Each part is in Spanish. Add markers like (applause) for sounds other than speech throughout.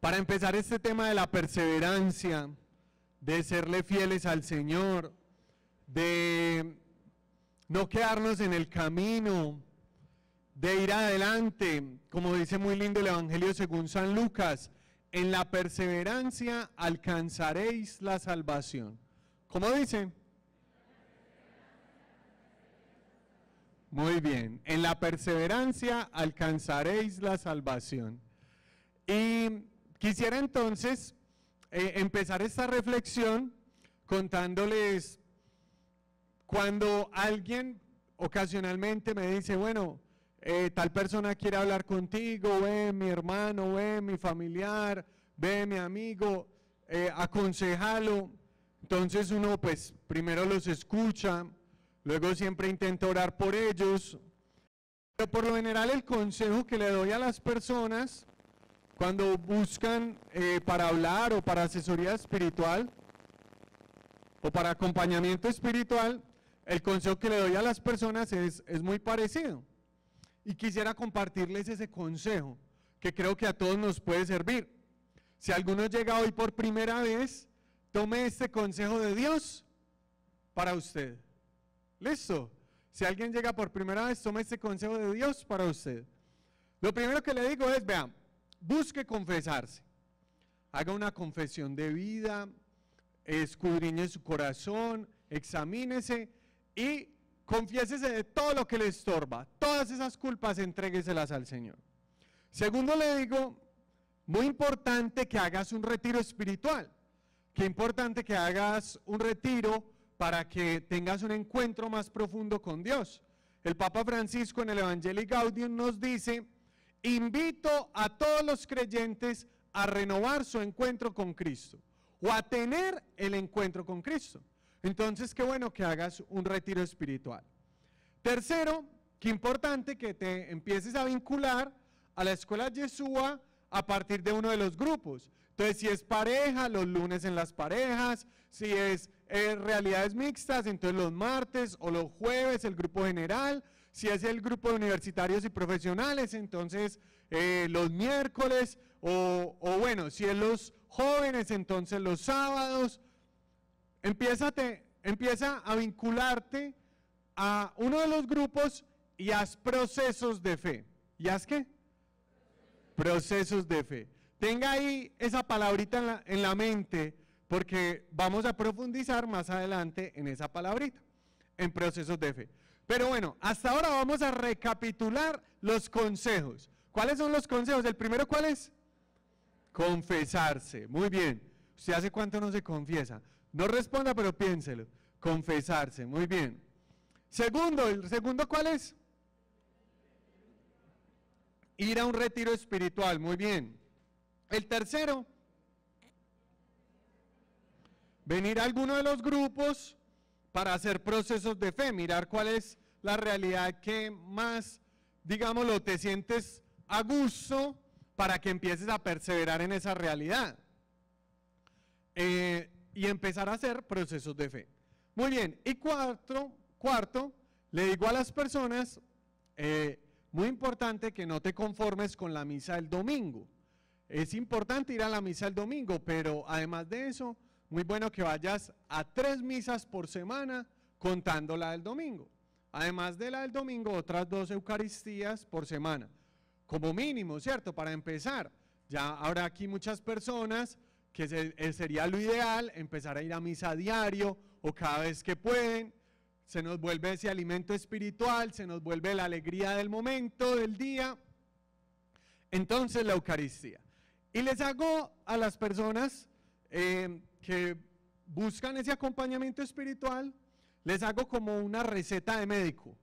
Para empezar este tema de la perseverancia, de serle fieles al Señor, de no quedarnos en el camino, de ir adelante, como dice muy lindo el Evangelio según San Lucas, en la perseverancia alcanzaréis la salvación. ¿Cómo dice? Muy bien, en la perseverancia alcanzaréis la salvación. Y Quisiera entonces eh, empezar esta reflexión contándoles cuando alguien ocasionalmente me dice, bueno, eh, tal persona quiere hablar contigo, ve mi hermano, ve mi familiar, ve mi amigo, eh, aconsejalo. Entonces uno pues primero los escucha, luego siempre intento orar por ellos. Pero por lo general el consejo que le doy a las personas cuando buscan eh, para hablar o para asesoría espiritual o para acompañamiento espiritual, el consejo que le doy a las personas es, es muy parecido. Y quisiera compartirles ese consejo que creo que a todos nos puede servir. Si alguno llega hoy por primera vez, tome este consejo de Dios para usted. Listo. Si alguien llega por primera vez, tome este consejo de Dios para usted. Lo primero que le digo es, vean, busque confesarse, haga una confesión de vida, escudriñe su corazón, examínese y confiésese de todo lo que le estorba, todas esas culpas entrégueselas al Señor. Segundo le digo, muy importante que hagas un retiro espiritual, que importante que hagas un retiro para que tengas un encuentro más profundo con Dios. El Papa Francisco en el Evangelio Gaudium nos dice invito a todos los creyentes a renovar su encuentro con Cristo o a tener el encuentro con Cristo. Entonces, qué bueno que hagas un retiro espiritual. Tercero, qué importante que te empieces a vincular a la escuela Yeshua a partir de uno de los grupos. Entonces, si es pareja, los lunes en las parejas, si es eh, realidades mixtas, entonces los martes o los jueves el grupo general, si es el grupo de universitarios y profesionales, entonces eh, los miércoles, o, bueno, si es los jóvenes, entonces los sábados. empieza a vincularte a uno de los grupos y haz procesos de fe. ¿Y haz qué? Procesos de fe. Tenga ahí esa palabrita en la mente porque vamos a profundizar más adelante en esa palabrita, en procesos de fe. Pero bueno, hasta ahora vamos a recapitular los consejos. ¿Cuáles son los consejos? El primero, ¿cuál es? Confesarse. Muy bien. ¿Usted hace cuánto no se confiesa? No responda, pero piénselo. Confesarse. Muy bien. Segundo, ¿el segundo cuál es? Ir a un retiro espiritual. Muy bien. El tercero, venir a alguno de los grupos para hacer procesos de fe, mirar cuál es la realidad que más, digámoslo, te sientes a gusto para que empieces a perseverar en esa realidad eh, y empezar a hacer procesos de fe. Muy bien, y cuarto, cuarto le digo a las personas, eh, muy importante que no te conformes con la misa del domingo. Es importante ir a la misa el domingo, pero además de eso, muy bueno que vayas a tres misas por semana contando la del domingo. Además de la del domingo, otras dos Eucaristías por semana. Como mínimo, ¿cierto? Para empezar, ya habrá aquí muchas personas que eh, sería lo ideal empezar a ir a misa diario o cada vez que pueden. Se nos vuelve ese alimento espiritual, se nos vuelve la alegría del momento, del día. Entonces la Eucaristía. Y les hago a las personas eh, que buscan ese acompañamiento espiritual, les hago como una receta de médico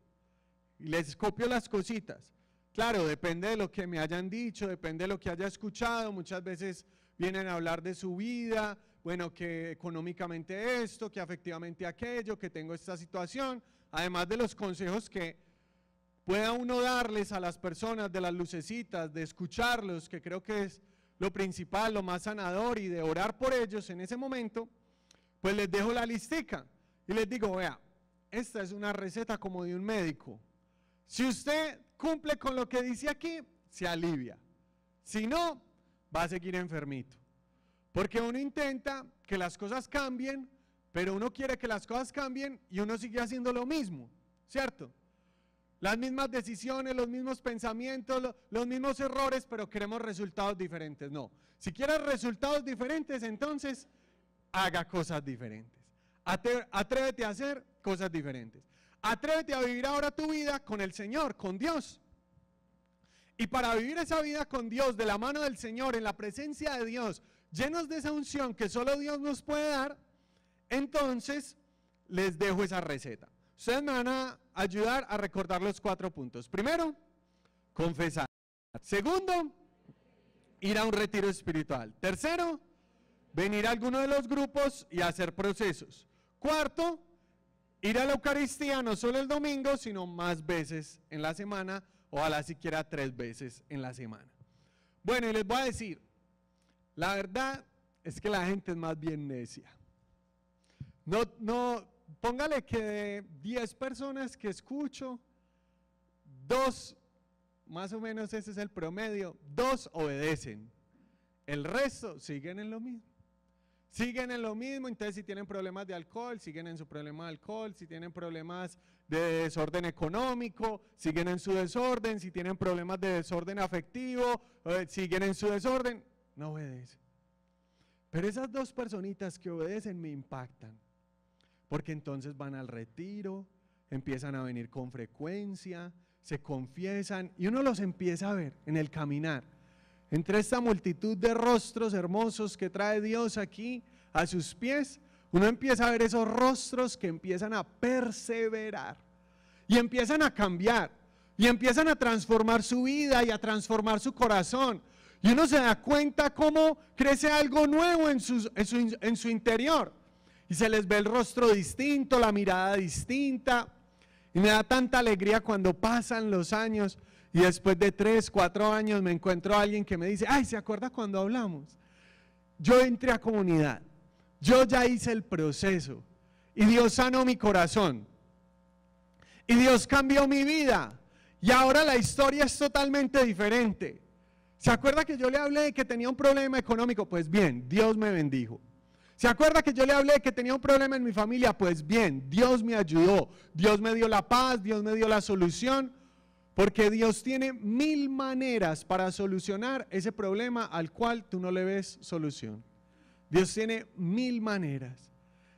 y les copio las cositas. Claro, depende de lo que me hayan dicho, depende de lo que haya escuchado, muchas veces vienen a hablar de su vida, bueno, que económicamente esto, que afectivamente aquello, que tengo esta situación, además de los consejos que pueda uno darles a las personas, de las lucecitas, de escucharlos, que creo que es lo principal, lo más sanador y de orar por ellos en ese momento, pues les dejo la listica y les digo, vea, esta es una receta como de un médico. Si usted cumple con lo que dice aquí, se alivia. Si no, va a seguir enfermito. Porque uno intenta que las cosas cambien, pero uno quiere que las cosas cambien y uno sigue haciendo lo mismo, ¿cierto? Las mismas decisiones, los mismos pensamientos, los mismos errores, pero queremos resultados diferentes. No, si quieres resultados diferentes, entonces haga cosas diferentes. Atrévete a hacer cosas diferentes. Atrévete a vivir ahora tu vida con el Señor, con Dios. Y para vivir esa vida con Dios, de la mano del Señor, en la presencia de Dios, llenos de esa unción que solo Dios nos puede dar, entonces les dejo esa receta. Ustedes me van a ayudar a recordar los cuatro puntos. Primero, confesar. Segundo, ir a un retiro espiritual. Tercero, venir a alguno de los grupos y hacer procesos. Cuarto, ir a la Eucaristía no solo el domingo, sino más veces en la semana, o a la siquiera tres veces en la semana. Bueno, y les voy a decir, la verdad es que la gente es más bien necia. No, no, póngale que de 10 personas que escucho, dos, más o menos ese es el promedio, dos obedecen. El resto siguen en lo mismo. Siguen en lo mismo, entonces si tienen problemas de alcohol, siguen en su problema de alcohol, si tienen problemas de desorden económico, siguen en su desorden, si tienen problemas de desorden afectivo, eh, siguen en su desorden, no obedecen. Pero esas dos personitas que obedecen me impactan porque entonces van al retiro, empiezan a venir con frecuencia, se confiesan y uno los empieza a ver en el caminar. Entre esta multitud de rostros hermosos que trae Dios aquí a sus pies, uno empieza a ver esos rostros que empiezan a perseverar y empiezan a cambiar y empiezan a transformar su vida y a transformar su corazón. Y uno se da cuenta cómo crece algo nuevo en en su interior y se les ve el rostro distinto, la mirada distinta. Y me da tanta alegría cuando pasan los años y después de tres, cuatro años me encuentro a alguien que me dice, ay, ¿se acuerda cuando hablamos? Yo entré a comunidad, yo ya hice el proceso y Dios sanó mi corazón y Dios cambió mi vida y ahora la historia es totalmente diferente. ¿Se acuerda que yo le hablé de que tenía un problema económico? Pues bien, Dios me bendijo. ¿Se acuerda que yo le hablé que tenía un problema en mi familia? Pues bien, Dios me ayudó, Dios me dio la paz, Dios me dio la solución, porque Dios tiene mil maneras para solucionar ese problema al cual tú no le ves solución. Dios tiene mil maneras.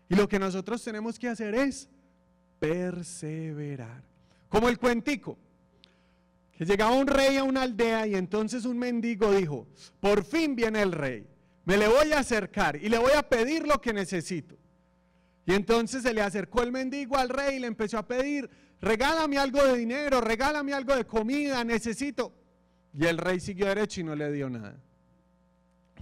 Y lo que nosotros tenemos que hacer es perseverar. Como el cuentico, que llegaba un rey a una aldea y entonces un mendigo dijo, por fin viene el rey. Me le voy a acercar y le voy a pedir lo que necesito. Y entonces se le acercó el mendigo al rey y le empezó a pedir, regálame algo de dinero, regálame algo de comida, necesito. Y el rey siguió derecho y no le dio nada.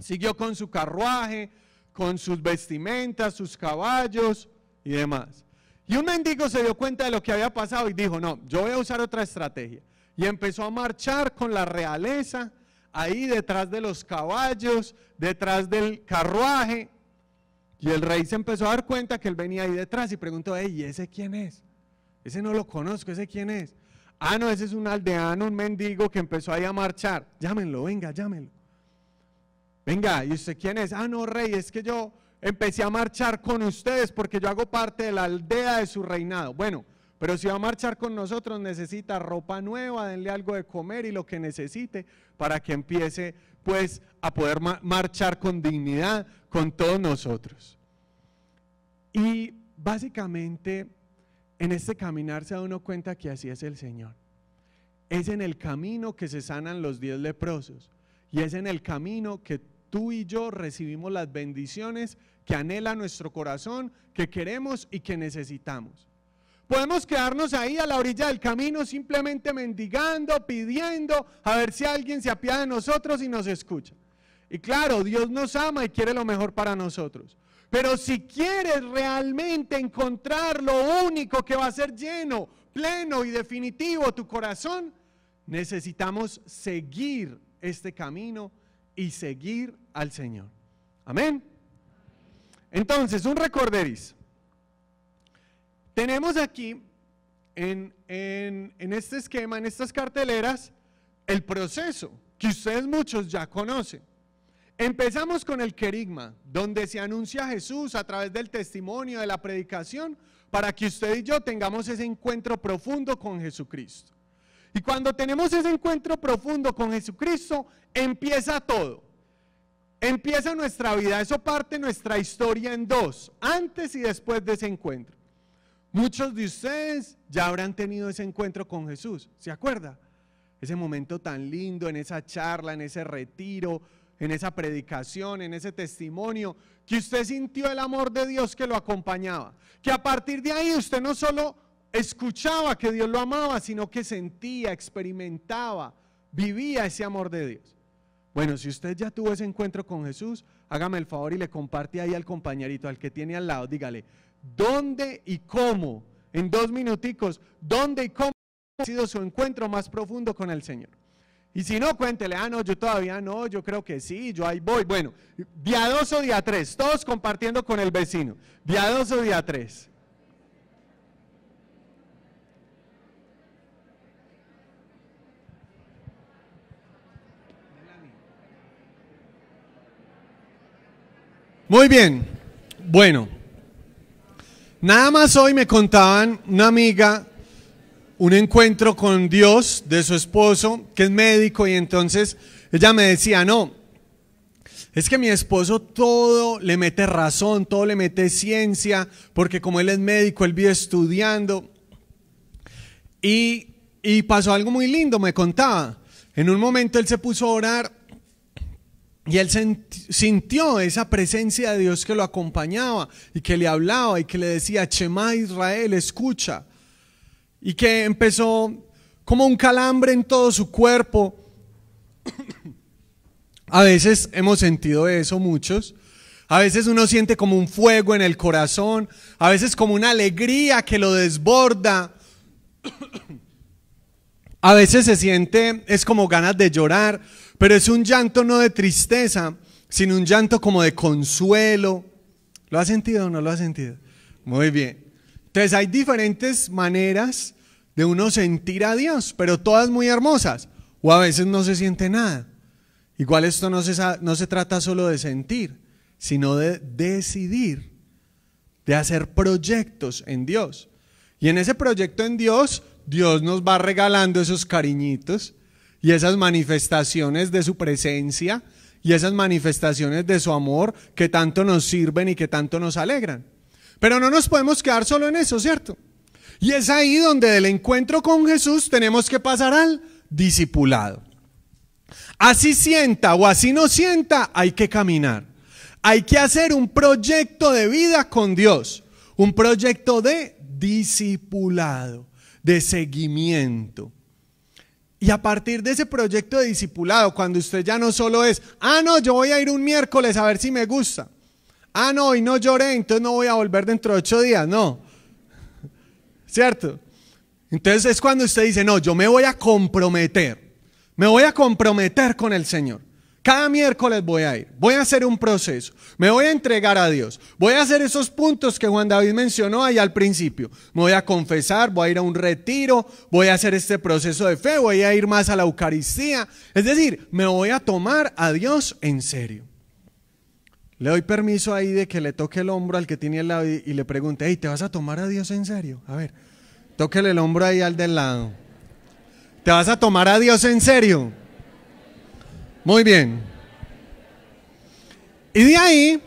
Siguió con su carruaje, con sus vestimentas, sus caballos y demás. Y un mendigo se dio cuenta de lo que había pasado y dijo, no, yo voy a usar otra estrategia. Y empezó a marchar con la realeza ahí detrás de los caballos, detrás del carruaje. Y el rey se empezó a dar cuenta que él venía ahí detrás y preguntó, ¿y ese quién es? Ese no lo conozco, ¿ese quién es? Ah, no, ese es un aldeano, un mendigo que empezó ahí a marchar. Llámenlo, venga, llámenlo. Venga, ¿y usted quién es? Ah, no, rey, es que yo empecé a marchar con ustedes porque yo hago parte de la aldea de su reinado. Bueno, pero si va a marchar con nosotros necesita ropa nueva, denle algo de comer y lo que necesite para que empiece pues a poder marchar con dignidad con todos nosotros. Y básicamente en este caminar se da uno cuenta que así es el Señor. Es en el camino que se sanan los diez leprosos y es en el camino que tú y yo recibimos las bendiciones que anhela nuestro corazón, que queremos y que necesitamos. Podemos quedarnos ahí a la orilla del camino simplemente mendigando, pidiendo, a ver si alguien se apiada de nosotros y nos escucha. Y claro, Dios nos ama y quiere lo mejor para nosotros. Pero si quieres realmente encontrar lo único que va a ser lleno, pleno y definitivo tu corazón, necesitamos seguir este camino y seguir al Señor. Amén. Entonces, un recorderis. Tenemos aquí en, este esquema, en estas carteleras, el proceso que ustedes muchos ya conocen. Empezamos con el querigma, donde se anuncia a Jesús a través del testimonio, de la predicación, para que usted y yo tengamos ese encuentro profundo con Jesucristo. Y cuando tenemos ese encuentro profundo con Jesucristo, empieza todo. Empieza nuestra vida, eso parte nuestra historia en dos, antes y después de ese encuentro. Muchos de ustedes ya habrán tenido ese encuentro con Jesús, ¿se acuerda? Ese momento tan lindo en esa charla, en ese retiro, en esa predicación, en ese testimonio, que usted sintió el amor de Dios que lo acompañaba. Que a partir de ahí usted no solo escuchaba que Dios lo amaba, sino que sentía, experimentaba, vivía ese amor de Dios. Bueno, si usted ya tuvo ese encuentro con Jesús, hágame el favor y le comparte ahí al compañerito, al que tiene al lado, dígale, dónde y cómo, en dos minuticos, dónde y cómo ha sido su encuentro más profundo con el Señor. Y si no, cuéntele, ah, no, yo todavía no, yo creo que sí, yo ahí voy. Bueno, día 2 o día tres, todos compartiendo con el vecino. Día 2 o día 3. Muy bien, bueno, Nada más hoy me contaban una amiga un encuentro con Dios de su esposo, que es médico, y entonces ella me decía, no, es que mi esposo todo le mete razón, todo le mete ciencia, porque como él es médico, él vive estudiando. Y, y pasó algo muy lindo, me contaba. En un momento él se puso a orar y él sintió esa presencia de Dios que lo acompañaba y que le hablaba y que le decía, Chema Israel, escucha. Y que empezó como un calambre en todo su cuerpo. (coughs) A veces hemos sentido eso muchos. A veces uno siente como un fuego en el corazón, a veces como una alegría que lo desborda. (coughs) A veces se siente, es como ganas de llorar, pero es un llanto no de tristeza, sino un llanto como de consuelo. ¿Lo ha sentido o no lo ha sentido? Muy bien. Entonces hay diferentes maneras de uno sentir a Dios, pero todas muy hermosas. O a veces no se siente nada. Igual esto no se, no se trata solo de sentir, sino de decidir, de hacer proyectos en Dios. Y en ese proyecto en Dios, Dios nos va regalando esos cariñitos, y esas manifestaciones de su presencia y esas manifestaciones de su amor que tanto nos sirven y que tanto nos alegran. Pero no nos podemos quedar solo en eso, ¿cierto? Y es ahí donde del encuentro con Jesús tenemos que pasar al discipulado. Así sienta o así no sienta, hay que caminar. Hay que hacer un proyecto de vida con Dios, un proyecto de discipulado, de seguimiento. Y a partir de ese proyecto de discipulado, cuando usted ya no solo es, ah, no, yo voy a ir un miércoles a ver si me gusta. Ah, no, y no lloré, entonces no voy a volver dentro de ocho días, no. (laughs) ¿Cierto? Entonces es cuando usted dice, no, yo me voy a comprometer. Me voy a comprometer con el Señor. Cada miércoles voy a ir, voy a hacer un proceso, me voy a entregar a Dios, voy a hacer esos puntos que Juan David mencionó allá al principio, me voy a confesar, voy a ir a un retiro, voy a hacer este proceso de fe, voy a ir más a la Eucaristía, es decir, me voy a tomar a Dios en serio. Le doy permiso ahí de que le toque el hombro al que tiene el lado y, le pregunte, hey, ¿te vas a tomar a Dios en serio? A ver, tóquele el hombro ahí al del lado. ¿Te vas a tomar a Dios en serio? Muy bien. Y de ahí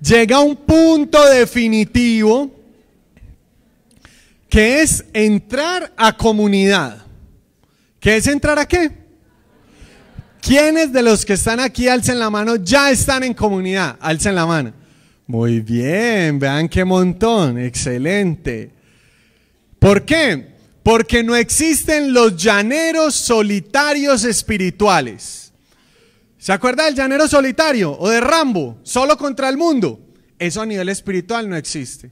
llega un punto definitivo que es entrar a comunidad. ¿Qué es entrar a qué? ¿Quiénes de los que están aquí alcen la mano ya están en comunidad? Alcen la mano. Muy bien, vean qué montón, excelente. ¿Por qué? Porque no existen los llaneros solitarios espirituales. ¿Se acuerda del llanero solitario o de Rambo? Solo contra el mundo. Eso a nivel espiritual no existe.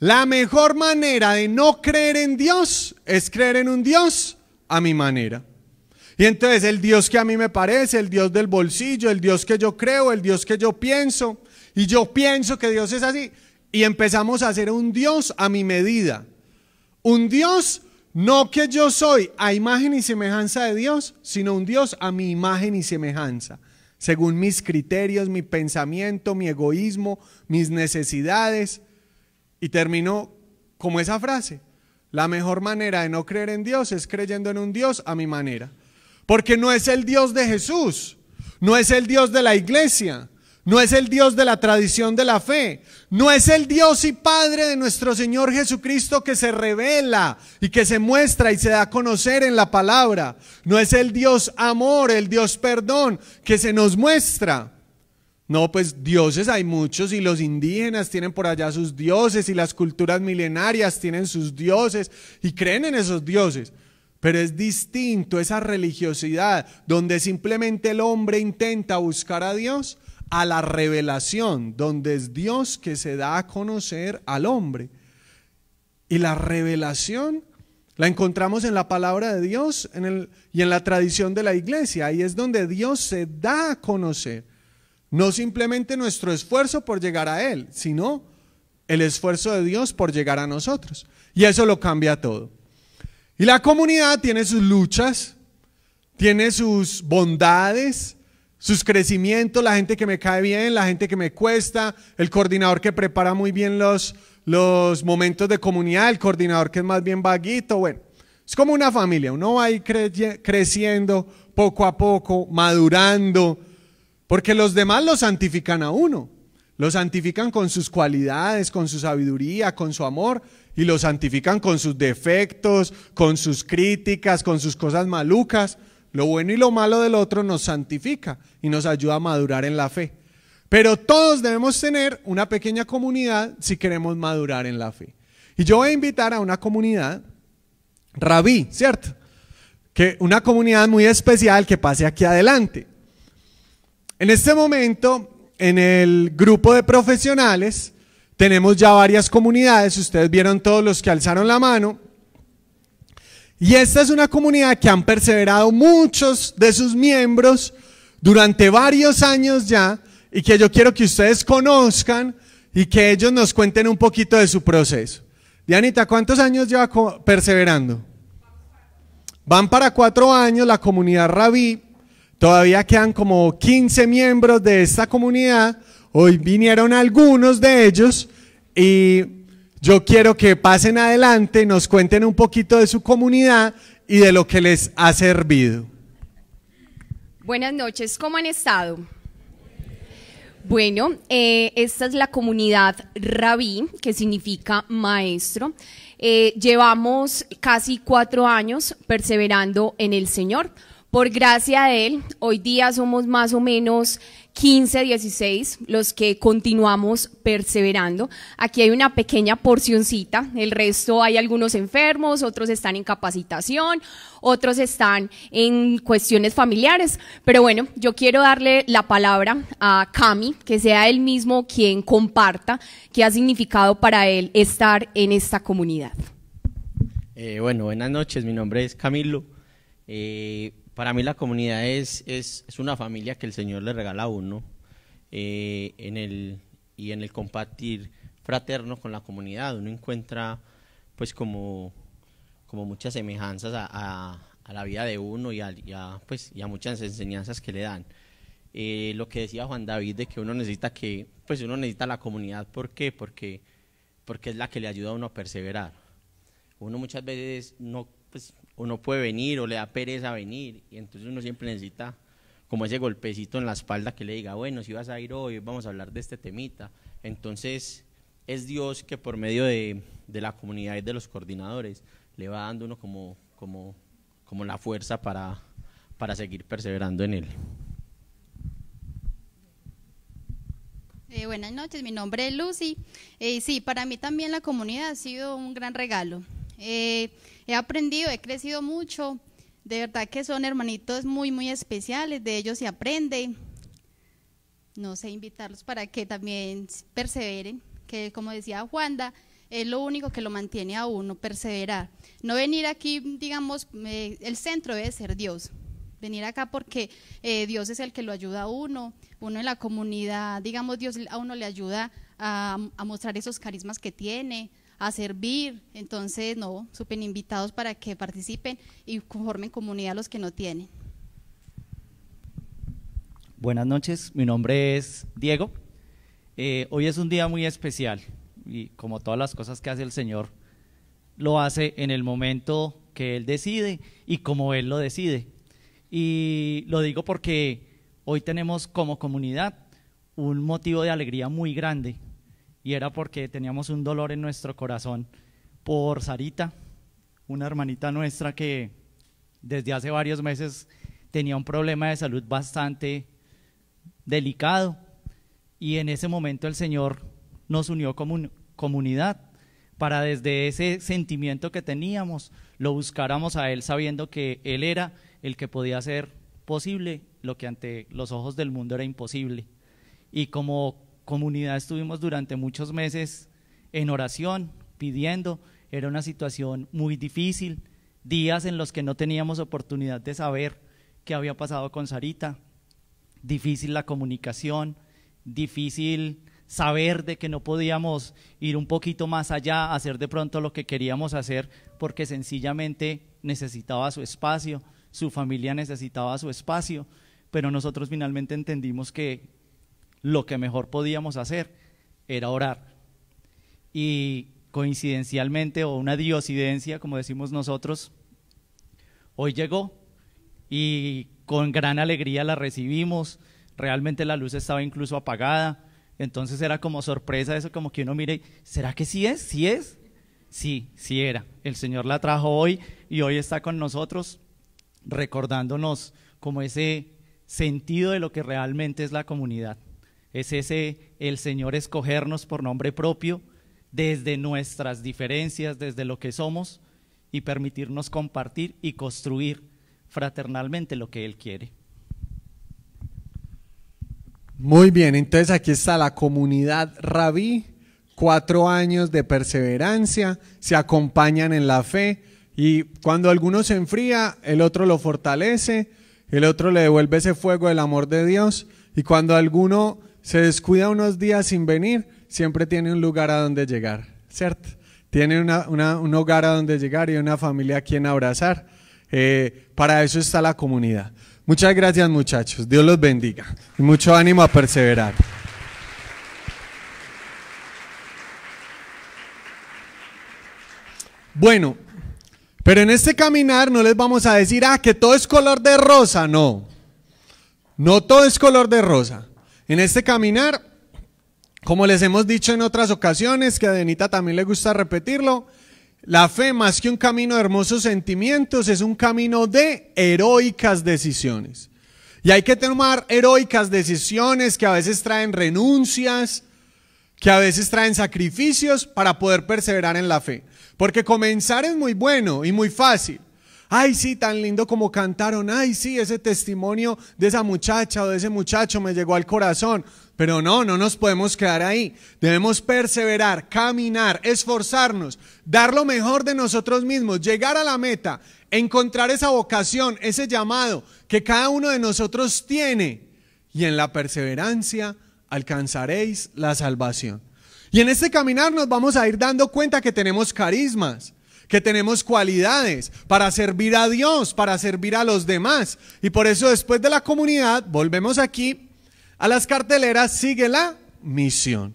La mejor manera de no creer en Dios es creer en un Dios a mi manera. Y entonces el Dios que a mí me parece, el Dios del bolsillo, el Dios que yo creo, el Dios que yo pienso, y yo pienso que Dios es así, y empezamos a hacer un Dios a mi medida. Un Dios, no que yo soy a imagen y semejanza de Dios, sino un Dios a mi imagen y semejanza, según mis criterios, mi pensamiento, mi egoísmo, mis necesidades. Y terminó como esa frase. La mejor manera de no creer en Dios es creyendo en un Dios a mi manera. Porque no es el Dios de Jesús, no es el Dios de la iglesia, no es el Dios de la tradición de la fe, no es el Dios y Padre de nuestro Señor Jesucristo que se revela y que se muestra y se da a conocer en la palabra, no es el Dios amor, el Dios perdón que se nos muestra. No, pues dioses hay muchos y los indígenas tienen por allá sus dioses y las culturas milenarias tienen sus dioses y creen en esos dioses. Pero es distinto esa religiosidad donde simplemente el hombre intenta buscar a Dios a la revelación, donde es Dios que se da a conocer al hombre. Y la revelación la encontramos en la palabra de Dios en y en la tradición de la iglesia. Ahí es donde Dios se da a conocer. No simplemente nuestro esfuerzo por llegar a Él, sino el esfuerzo de Dios por llegar a nosotros. Y eso lo cambia todo. Y la comunidad tiene sus luchas, tiene sus bondades, sus crecimientos, la gente que me cae bien, la gente que me cuesta, el coordinador que prepara muy bien los, momentos de comunidad, el coordinador que es más bien vaguito, bueno. Es como una familia, uno va a ir creciendo poco a poco, madurando, porque los demás lo santifican a uno, lo santifican con sus cualidades, con su sabiduría, con su amor, y lo santifican con sus defectos, con sus críticas, con sus cosas malucas. Lo bueno y lo malo del otro nos santifica y nos ayuda a madurar en la fe. Pero todos debemos tener una pequeña comunidad si queremos madurar en la fe. Y yo voy a invitar a una comunidad, rabí, ¿cierto? Que una comunidad muy especial que pase aquí adelante. En este momento, en el grupo de profesionales, tenemos ya varias comunidades. Ustedes vieron todos los que alzaron la mano. Y esta es una comunidad que han perseverado muchos de sus miembros durante varios años ya y que yo quiero que ustedes conozcan y que ellos nos cuenten un poquito de su proceso. Dianita, ¿cuántos años lleva perseverando? Van para cuatro años la comunidad Rabí. Todavía quedan como 15 miembros de esta comunidad. Hoy vinieron algunos de ellos y yo quiero que pasen adelante, nos cuenten un poquito de su comunidad y de lo que les ha servido. Buenas noches, ¿cómo han estado? Bueno, eh, esta es la comunidad rabí, que significa maestro. Eh, llevamos casi cuatro años perseverando en el Señor. Por gracia de Él, hoy día somos más o menos 15, 16, los que continuamos perseverando. Aquí hay una pequeña porcioncita, el resto hay algunos enfermos, otros están en capacitación, otros están en cuestiones familiares, pero bueno, yo quiero darle la palabra a Cami, que sea él mismo quien comparta qué ha significado para él estar en esta comunidad. Eh, bueno, buenas noches, mi nombre es Camilo. Eh, para mí la comunidad es, es, es, una familia que el Señor le regala a uno eh, en el, y en el compartir fraterno con la comunidad. Uno encuentra pues como, como muchas semejanzas a, a, la vida de uno y a, pues, y muchas enseñanzas que le dan. Eh, lo que decía Juan David de que uno necesita que pues uno necesita la comunidad ¿por qué? porque porque es la que le ayuda a uno a perseverar uno muchas veces no pues, uno puede venir, o le da pereza venir, y entonces uno siempre necesita como ese golpecito en la espalda que le diga, bueno, si vas a ir hoy, vamos a hablar de este temita. Entonces es Dios que por medio de, la comunidad y de los coordinadores le va dando uno como, como, como la fuerza para, para seguir perseverando en él. Eh, buenas noches, mi nombre es Lucy. Eh, sí, para mí también la comunidad ha sido un gran regalo. Eh, He aprendido, he crecido mucho. De verdad que son hermanitos muy, muy especiales. De ellos se aprende. No sé, invitarlos para que también perseveren. Que como decía Juanda, es lo único que lo mantiene a uno, perseverar. No venir aquí, digamos, eh, el centro debe ser Dios. Venir acá porque eh, Dios es el que lo ayuda a uno, uno en la comunidad, digamos, Dios a uno le ayuda a mostrar esos carismas que tiene, a servir. Entonces, no, súper invitados para que participen y conformen comunidad los que no tienen. Buenas noches, mi nombre es Diego. Eh, hoy es un día muy especial y como todas las cosas que hace el Señor, lo hace en el momento que Él decide y como Él lo decide. Y lo digo porque hoy tenemos como comunidad un motivo de alegría muy grande y era porque teníamos un dolor en nuestro corazón por Sarita, una hermanita nuestra que desde hace varios meses tenía un problema de salud bastante delicado y en ese momento el Señor nos unió como comunidad para desde ese sentimiento que teníamos lo buscáramos a Él sabiendo que Él era el que podía hacer posible lo que ante los ojos del mundo era imposible. Y como comunidad estuvimos durante muchos meses en oración, pidiendo, era una situación muy difícil, días en los que no teníamos oportunidad de saber qué había pasado con Sarita, difícil la comunicación, difícil saber de que no podíamos ir un poquito más allá, hacer de pronto lo que queríamos hacer, porque sencillamente necesitaba su espacio, su familia necesitaba su espacio, pero nosotros finalmente entendimos que lo que mejor podíamos hacer era orar. Y coincidencialmente, o una diosidencia, como decimos nosotros, hoy llegó y con gran alegría la recibimos. Realmente la luz estaba incluso apagada. Entonces era como sorpresa eso, como que uno mire, ¿será que sí es? ¿Sí es? Sí, sí era. El Señor la trajo hoy y hoy está con nosotros recordándonos como ese sentido de lo que realmente es la comunidad. Es ese el Señor escogernos por nombre propio desde nuestras diferencias, desde lo que somos y permitirnos compartir y construir fraternalmente lo que Él quiere. Muy bien, entonces aquí está la comunidad rabí, cuatro años de perseverancia, se acompañan en la fe y cuando alguno se enfría, el otro lo fortalece, el otro le devuelve ese fuego del amor de Dios y cuando alguno se descuida unos días sin venir, siempre tiene un lugar a donde llegar, ¿cierto? Tiene un hogar a donde llegar y una familia a quien abrazar. Eh, para eso está la comunidad. Muchas gracias muchachos, Dios los bendiga y mucho ánimo a perseverar. Bueno, pero en este caminar no les vamos a decir, ah, que todo es color de rosa, no. No todo es color de rosa. En este caminar, como les hemos dicho en otras ocasiones, que a Denita también le gusta repetirlo, la fe más que un camino de hermosos sentimientos es un camino de heroicas decisiones. Y hay que tomar heroicas decisiones que a veces traen renuncias, que a veces traen sacrificios para poder perseverar en la fe. Porque comenzar es muy bueno y muy fácil. Ay, sí, tan lindo como cantaron. Ay, sí, ese testimonio de esa muchacha o de ese muchacho me llegó al corazón. Pero no, no nos podemos quedar ahí. Debemos perseverar, caminar, esforzarnos, dar lo mejor de nosotros mismos, llegar a la meta, encontrar esa vocación, ese llamado que cada uno de nosotros tiene. Y en la perseverancia alcanzaréis la salvación. Y en este caminar nos vamos a ir dando cuenta que tenemos carismas que tenemos cualidades para servir a Dios, para servir a los demás. Y por eso después de la comunidad, volvemos aquí a las carteleras, sigue la misión.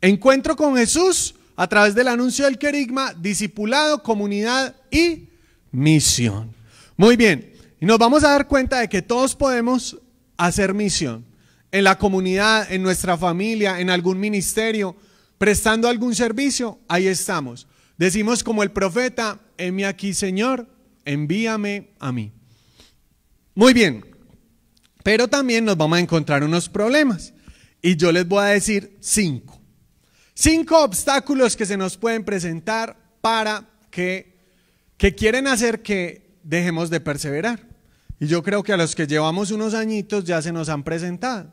Encuentro con Jesús a través del anuncio del querigma, discipulado, comunidad y misión. Muy bien, y nos vamos a dar cuenta de que todos podemos hacer misión en la comunidad, en nuestra familia, en algún ministerio, prestando algún servicio, ahí estamos. Decimos como el profeta, heme aquí Señor, envíame a mí. Muy bien, pero también nos vamos a encontrar unos problemas. Y yo les voy a decir cinco. Cinco obstáculos que se nos pueden presentar para que, que quieren hacer que dejemos de perseverar. Y yo creo que a los que llevamos unos añitos ya se nos han presentado.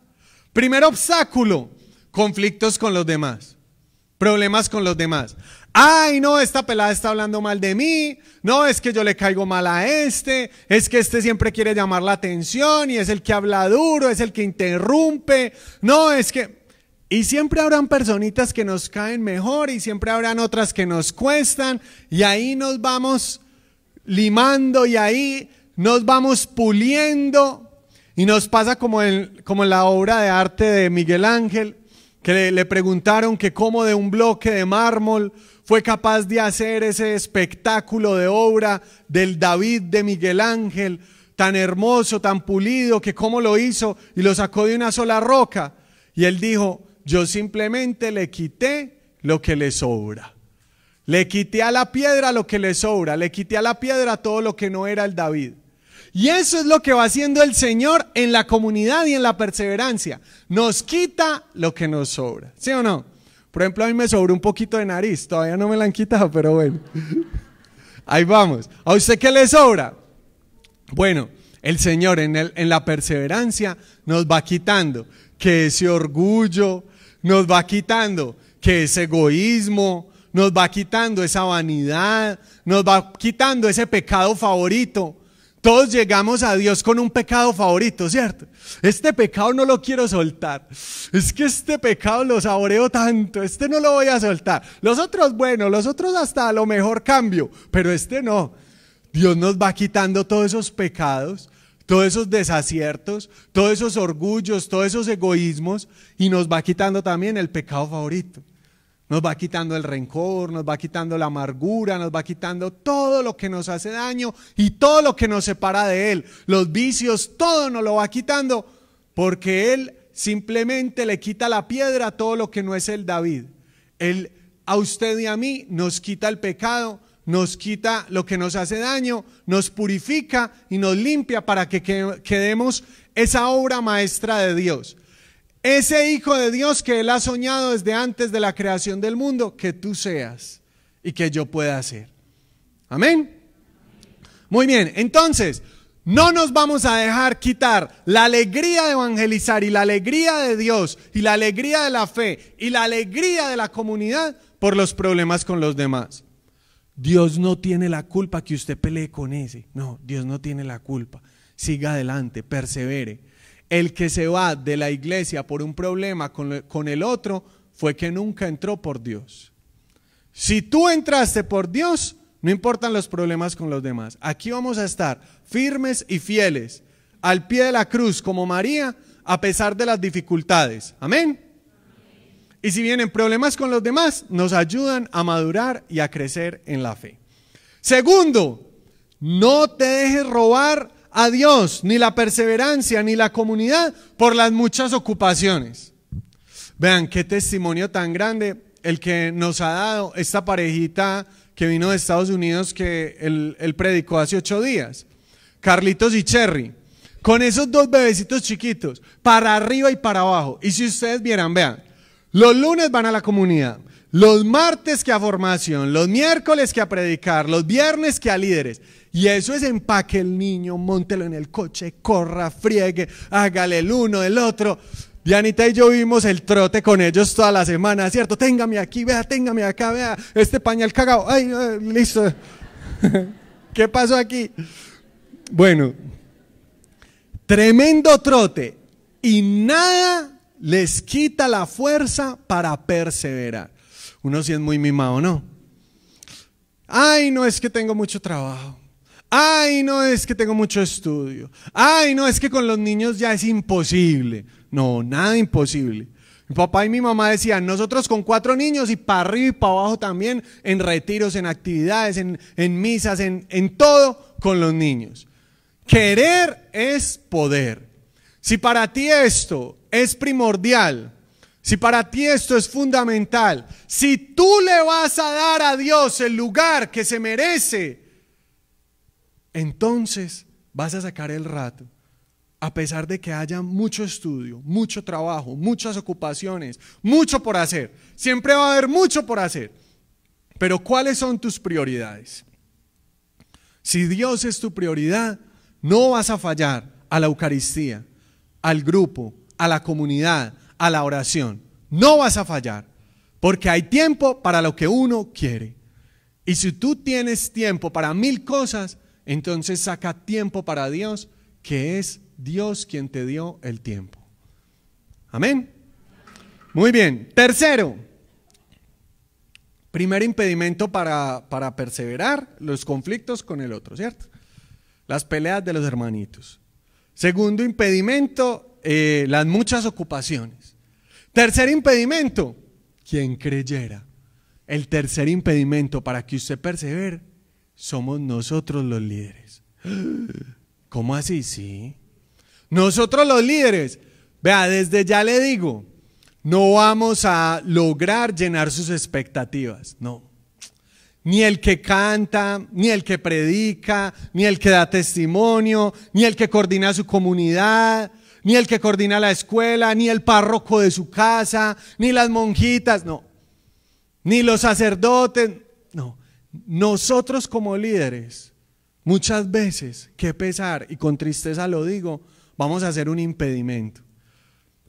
Primer obstáculo, conflictos con los demás, problemas con los demás. Ay, no, esta pelada está hablando mal de mí. No, es que yo le caigo mal a este. Es que este siempre quiere llamar la atención y es el que habla duro, es el que interrumpe. No, es que... Y siempre habrán personitas que nos caen mejor y siempre habrán otras que nos cuestan. Y ahí nos vamos limando y ahí nos vamos puliendo. Y nos pasa como en, como la obra de arte de Miguel Ángel, que le, le preguntaron que cómo de un bloque de mármol fue capaz de hacer ese espectáculo de obra del David de Miguel Ángel, tan hermoso, tan pulido, que cómo lo hizo y lo sacó de una sola roca. Y él dijo, yo simplemente le quité lo que le sobra. Le quité a la piedra lo que le sobra, le quité a la piedra todo lo que no era el David. Y eso es lo que va haciendo el Señor en la comunidad y en la perseverancia. Nos quita lo que nos sobra. ¿Sí o no? Por ejemplo, a mí me sobró un poquito de nariz, todavía no me la han quitado, pero bueno. Ahí vamos. ¿A usted qué le sobra? Bueno, el Señor en, el, en la perseverancia nos va quitando que ese orgullo, nos va quitando que ese egoísmo, nos va quitando esa vanidad, nos va quitando ese pecado favorito, todos llegamos a Dios con un pecado favorito, ¿cierto? Este pecado no lo quiero soltar. Es que este pecado lo saboreo tanto, este no lo voy a soltar. Los otros, bueno, los otros hasta a lo mejor cambio, pero este no. Dios nos va quitando todos esos pecados, todos esos desaciertos, todos esos orgullos, todos esos egoísmos y nos va quitando también el pecado favorito. Nos va quitando el rencor, nos va quitando la amargura, nos va quitando todo lo que nos hace daño y todo lo que nos separa de Él. Los vicios, todo nos lo va quitando porque Él simplemente le quita la piedra a todo lo que no es el David. Él a usted y a mí nos quita el pecado, nos quita lo que nos hace daño, nos purifica y nos limpia para que quedemos esa obra maestra de Dios ese Hijo de Dios que Él ha soñado desde antes de la creación del mundo, que tú seas y que yo pueda ser. Amén. Muy bien, entonces, no nos vamos a dejar quitar la alegría de evangelizar y la alegría de Dios y la alegría de la fe y la alegría de la comunidad por los problemas con los demás. Dios no tiene la culpa que usted pelee con ese. No, Dios no tiene la culpa. Siga adelante, persevere. El que se va de la iglesia por un problema con, el otro fue que nunca entró por Dios. Si tú entraste por Dios, no importan los problemas con los demás. Aquí vamos a estar firmes y fieles, al pie de la cruz como María, a pesar de las dificultades. Amén. Y si vienen problemas con los demás, nos ayudan a madurar y a crecer en la fe. Segundo, no te dejes robar a Dios, ni la perseverancia, ni la comunidad por las muchas ocupaciones. Vean qué testimonio tan grande el que nos ha dado esta parejita que vino de Estados Unidos que él, predicó hace ocho días, Carlitos y Cherry, con esos dos bebecitos chiquitos, para arriba y para abajo. Y si ustedes vieran, vean, los lunes van a la comunidad, los martes que a formación, los miércoles que a predicar, los viernes que a líderes. Y eso es empaque el niño, montelo en el coche, corra, friegue, hágale el uno, el otro. Dianita y yo vimos el trote con ellos toda la semana, ¿cierto? Téngame aquí, vea, téngame acá, vea, este pañal cagado. Ay, ay listo. (laughs) ¿Qué pasó aquí? Bueno, tremendo trote y nada les quita la fuerza para perseverar. Uno sí es muy mimado, ¿no? Ay, no es que tengo mucho trabajo. Ay, no es que tengo mucho estudio. Ay, no es que con los niños ya es imposible. No, nada imposible. Mi papá y mi mamá decían, nosotros con cuatro niños y para arriba y para abajo también, en retiros, en actividades, en, en misas, en, en todo con los niños. Querer es poder. Si para ti esto es primordial, si para ti esto es fundamental, si tú le vas a dar a Dios el lugar que se merece, entonces vas a sacar el rato. A pesar de que haya mucho estudio, mucho trabajo, muchas ocupaciones, mucho por hacer. Siempre va a haber mucho por hacer. Pero ¿cuáles son tus prioridades? Si Dios es tu prioridad, no vas a fallar a la Eucaristía, al grupo, a la comunidad, a la oración. No vas a fallar, porque hay tiempo para lo que uno quiere. Y si tú tienes tiempo para mil cosas, entonces saca tiempo para Dios, que es Dios quien te dio el tiempo. Amén. Muy bien. Tercero, primer impedimento para, para perseverar, los conflictos con el otro, ¿cierto? Las peleas de los hermanitos. Segundo impedimento, eh, las muchas ocupaciones. Tercer impedimento, quien creyera. El tercer impedimento para que usted persevere somos nosotros los líderes. ¿Cómo así? Sí. Nosotros los líderes. Vea, desde ya le digo, no vamos a lograr llenar sus expectativas, no. Ni el que canta, ni el que predica, ni el que da testimonio, ni el que coordina su comunidad, ni el que coordina la escuela, ni el párroco de su casa, ni las monjitas, no. Ni los sacerdotes, nosotros como líderes, muchas veces, qué pesar, y con tristeza lo digo, vamos a hacer un impedimento.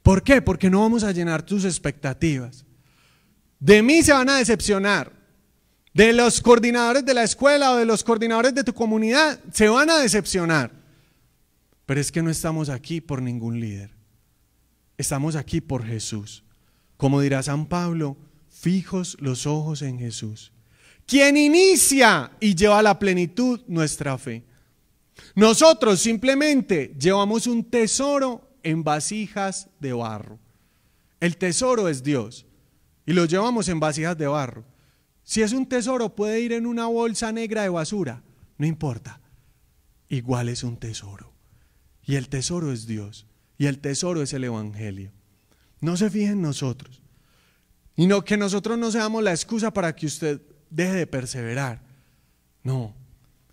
¿Por qué? Porque no vamos a llenar tus expectativas. De mí se van a decepcionar. De los coordinadores de la escuela o de los coordinadores de tu comunidad se van a decepcionar. Pero es que no estamos aquí por ningún líder. Estamos aquí por Jesús. Como dirá San Pablo, fijos los ojos en Jesús, quien inicia y lleva a la plenitud nuestra fe. Nosotros simplemente llevamos un tesoro en vasijas de barro. El tesoro es Dios y lo llevamos en vasijas de barro. Si es un tesoro puede ir en una bolsa negra de basura, no importa. Igual es un tesoro. Y el tesoro es Dios y el tesoro es el Evangelio. No se fije en nosotros. Y no que nosotros no seamos la excusa para que usted deje de perseverar. No.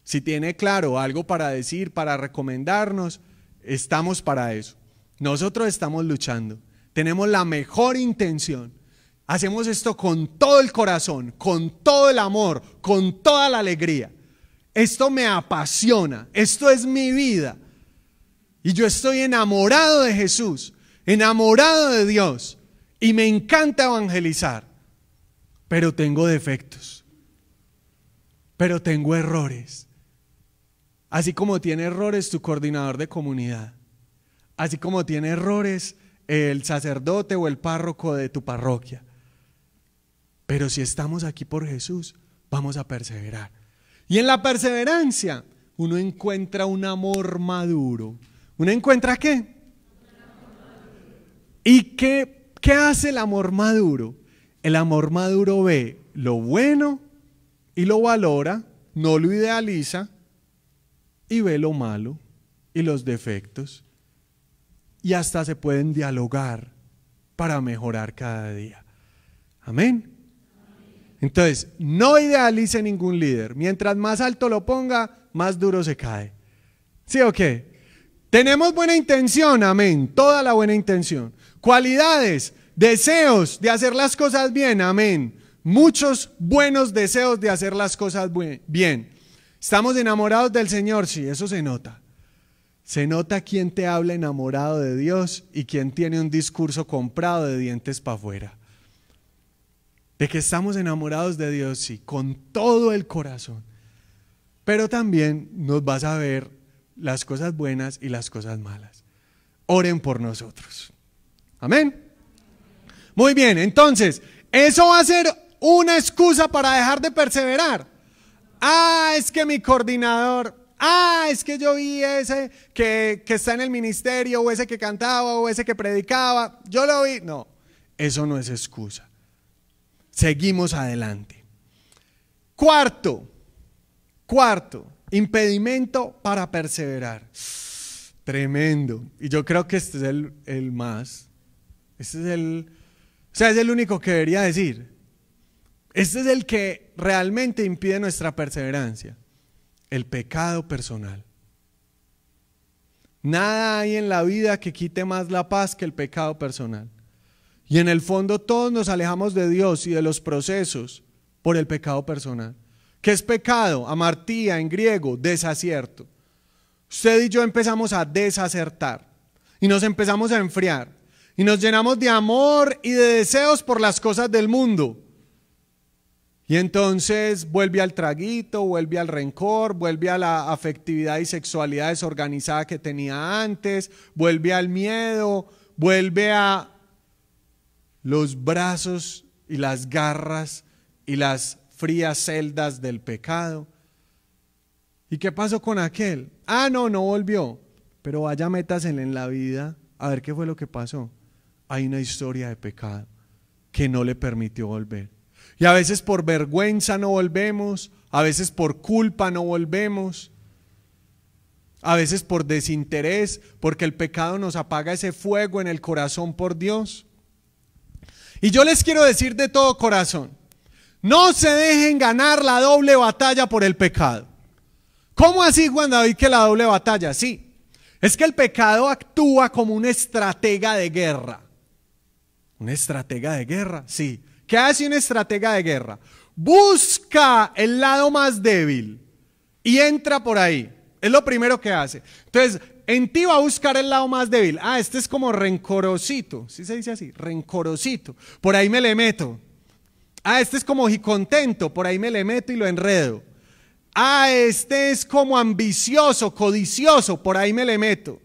Si tiene claro algo para decir, para recomendarnos, estamos para eso. Nosotros estamos luchando. Tenemos la mejor intención. Hacemos esto con todo el corazón, con todo el amor, con toda la alegría. Esto me apasiona. Esto es mi vida. Y yo estoy enamorado de Jesús, enamorado de Dios. Y me encanta evangelizar. Pero tengo defectos pero tengo errores. Así como tiene errores tu coordinador de comunidad, así como tiene errores el sacerdote o el párroco de tu parroquia. Pero si estamos aquí por Jesús, vamos a perseverar. Y en la perseverancia uno encuentra un amor maduro. ¿Uno encuentra qué? ¿Y qué, qué hace el amor maduro? El amor maduro ve lo bueno y lo valora, no lo idealiza y ve lo malo y los defectos y hasta se pueden dialogar para mejorar cada día. Amén. Entonces, no idealice ningún líder. Mientras más alto lo ponga, más duro se cae. ¿Sí o qué? Tenemos buena intención, amén. Toda la buena intención. Cualidades, deseos de hacer las cosas bien, amén muchos buenos deseos de hacer las cosas bien. Estamos enamorados del Señor, sí, eso se nota. Se nota quién te habla enamorado de Dios y quién tiene un discurso comprado de dientes para afuera. De que estamos enamorados de Dios, sí, con todo el corazón. Pero también nos vas a ver las cosas buenas y las cosas malas. Oren por nosotros. Amén. Muy bien, entonces, eso va a ser una excusa para dejar de perseverar. Ah, es que mi coordinador, ah, es que yo vi ese que, está en el ministerio, o ese que cantaba, o ese que predicaba, yo lo vi. No, eso no es excusa. Seguimos adelante. Cuarto, cuarto, impedimento para perseverar. Tremendo. Y yo creo que este es el, el más. Este es el. O sea, es el único que debería decir. Este es el que realmente impide nuestra perseverancia, el pecado personal. Nada hay en la vida que quite más la paz que el pecado personal. Y en el fondo todos nos alejamos de Dios y de los procesos por el pecado personal. ¿Qué es pecado? Amartía en griego, desacierto. Usted y yo empezamos a desacertar y nos empezamos a enfriar y nos llenamos de amor y de deseos por las cosas del mundo y entonces vuelve al traguito, vuelve al rencor, vuelve a la afectividad y sexualidad desorganizada que tenía antes, vuelve al miedo, vuelve a los brazos y las garras y las frías celdas del pecado. ¿Y qué pasó con aquel? Ah, no, no volvió. Pero vaya, métasele en la vida a ver qué fue lo que pasó. Hay una historia de pecado que no le permitió volver. Y a veces por vergüenza no volvemos, a veces por culpa no volvemos, a veces por desinterés, porque el pecado nos apaga ese fuego en el corazón por Dios. Y yo les quiero decir de todo corazón, no se dejen ganar la doble batalla por el pecado. ¿Cómo así, Juan David, que la doble batalla? Sí, es que el pecado actúa como un estratega de guerra. Un estratega de guerra, sí. ¿Qué hace un estratega de guerra? Busca el lado más débil y entra por ahí. Es lo primero que hace. Entonces, en ti va a buscar el lado más débil. Ah, este es como rencorosito. ¿Sí se dice así? Rencorosito. Por ahí me le meto. Ah, este es como contento. Por ahí me le meto y lo enredo. Ah, este es como ambicioso, codicioso. Por ahí me le meto.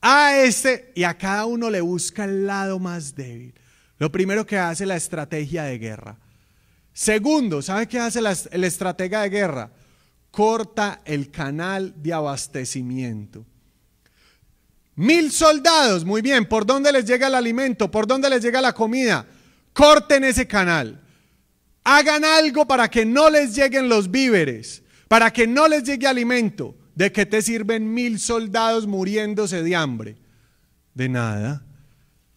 Ah, este. Y a cada uno le busca el lado más débil. Lo primero que hace la estrategia de guerra. Segundo, ¿sabe qué hace la, estrategia estratega de guerra? Corta el canal de abastecimiento. Mil soldados, muy bien, ¿por dónde les llega el alimento? ¿Por dónde les llega la comida? Corten ese canal. Hagan algo para que no les lleguen los víveres, para que no les llegue alimento. ¿De qué te sirven mil soldados muriéndose de hambre? De nada.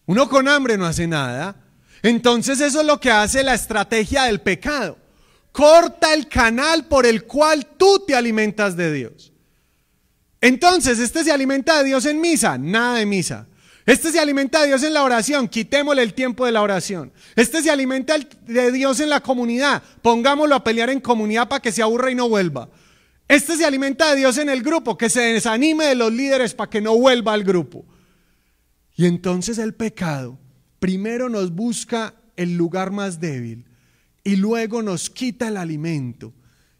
Uno con hambre no hace nada. Entonces eso es lo que hace la estrategia del pecado. Corta el canal por el cual tú te alimentas de Dios. Entonces, este se alimenta de Dios en misa, nada de misa. Este se alimenta de Dios en la oración, quitémosle el tiempo de la oración. Este se alimenta de Dios en la comunidad, pongámoslo a pelear en comunidad para que se aburra y no vuelva. Este se alimenta de Dios en el grupo, que se desanime de los líderes para que no vuelva al grupo. Y entonces el pecado primero nos busca el lugar más débil y luego nos quita el alimento.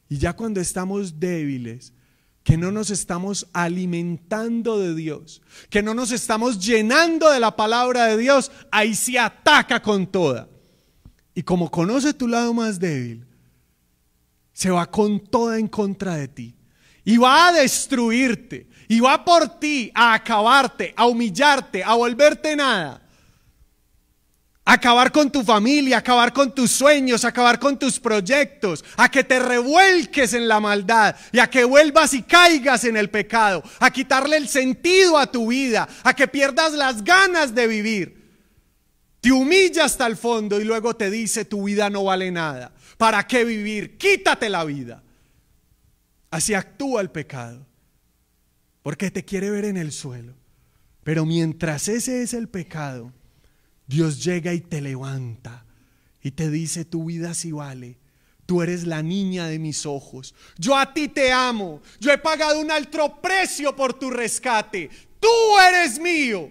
Y ya cuando estamos débiles, que no nos estamos alimentando de Dios, que no nos estamos llenando de la palabra de Dios, ahí se ataca con toda. Y como conoce tu lado más débil, se va con toda en contra de ti y va a destruirte, y va por ti a acabarte, a humillarte, a volverte nada. A acabar con tu familia, acabar con tus sueños, acabar con tus proyectos, a que te revuelques en la maldad y a que vuelvas y caigas en el pecado, a quitarle el sentido a tu vida, a que pierdas las ganas de vivir. Te humilla hasta el fondo y luego te dice tu vida no vale nada. ¿Para qué vivir? Quítate la vida. Así actúa el pecado porque te quiere ver en el suelo. Pero mientras ese es el pecado, Dios llega y te levanta y te dice tu vida si vale. Tú eres la niña de mis ojos. Yo a ti te amo. Yo he pagado un alto precio por tu rescate. Tú eres mío.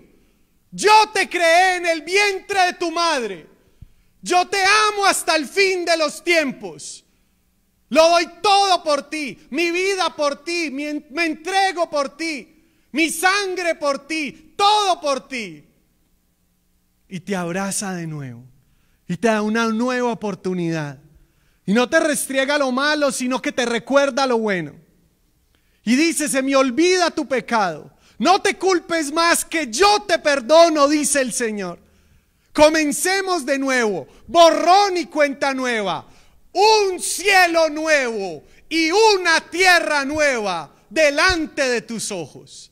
Yo te creé en el vientre de tu madre. Yo te amo hasta el fin de los tiempos. Lo doy todo por ti, mi vida por ti, me entrego por ti, mi sangre por ti, todo por ti. Y te abraza de nuevo y te da una nueva oportunidad. Y no te restriega lo malo, sino que te recuerda lo bueno. Y dice, se me olvida tu pecado. No te culpes más que yo te perdono, dice el Señor. Comencemos de nuevo, borrón y cuenta nueva un cielo nuevo y una tierra nueva delante de tus ojos.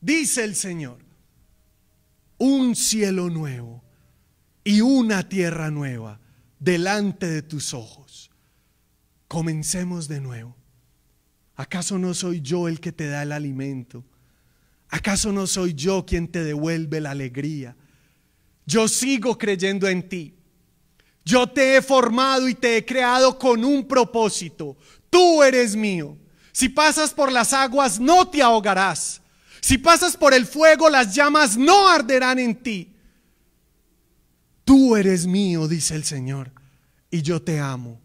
Dice el Señor, un cielo nuevo y una tierra nueva delante de tus ojos. Comencemos de nuevo. ¿Acaso no soy yo el que te da el alimento? ¿Acaso no soy yo quien te devuelve la alegría? Yo sigo creyendo en ti. Yo te he formado y te he creado con un propósito. Tú eres mío. Si pasas por las aguas, no te ahogarás. Si pasas por el fuego, las llamas no arderán en ti. Tú eres mío, dice el Señor, y yo te amo.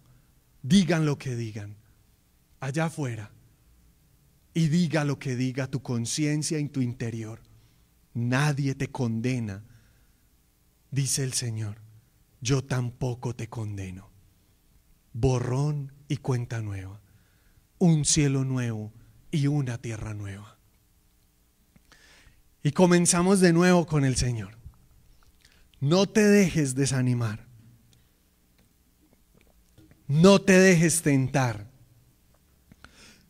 Digan lo que digan, allá afuera. Y diga lo que diga tu conciencia en tu interior. Nadie te condena, dice el Señor yo tampoco te condeno. Borrón y cuenta nueva, un cielo nuevo y una tierra nueva. Y comenzamos de nuevo con el Señor. No te dejes desanimar. No te dejes tentar.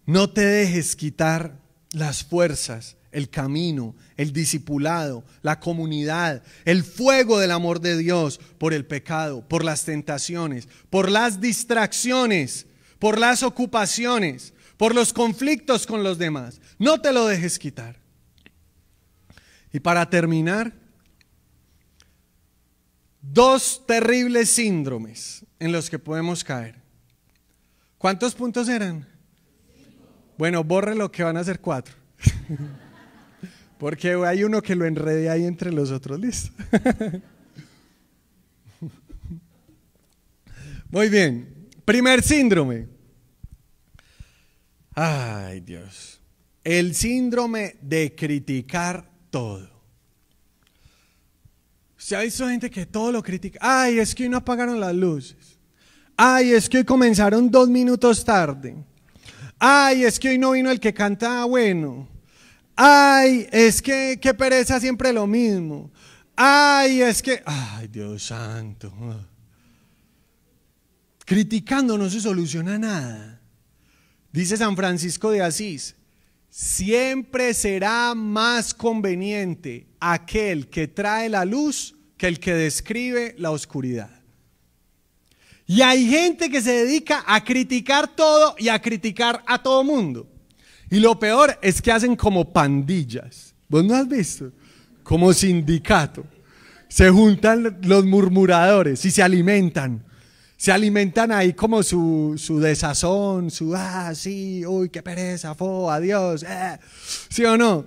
No te dejes quitar las fuerzas el camino, el discipulado, la comunidad, el fuego del amor de Dios por el pecado, por las tentaciones, por las distracciones, por las ocupaciones, por los conflictos con los demás. No te lo dejes quitar. Y para terminar, dos terribles síndromes en los que podemos caer. ¿Cuántos puntos eran? Bueno, borre lo que van a ser cuatro. (laughs) Porque hay uno que lo enredé ahí entre los otros, listo. (laughs) Muy bien, primer síndrome. Ay Dios, el síndrome de criticar todo. Se ha visto gente que todo lo critica. Ay, es que hoy no apagaron las luces. Ay, es que hoy comenzaron dos minutos tarde. Ay, es que hoy no vino el que canta bueno. Ay, es que qué pereza siempre lo mismo. Ay, es que, ay, Dios santo. Criticando no se soluciona nada. Dice San Francisco de Asís, siempre será más conveniente aquel que trae la luz que el que describe la oscuridad. Y hay gente que se dedica a criticar todo y a criticar a todo mundo. Y lo peor es que hacen como pandillas. ¿Vos no has visto? Como sindicato. Se juntan los murmuradores y se alimentan. Se alimentan ahí como su, desazón, su, ah, sí, uy, qué pereza, fo, adiós, eh". ¿sí o no?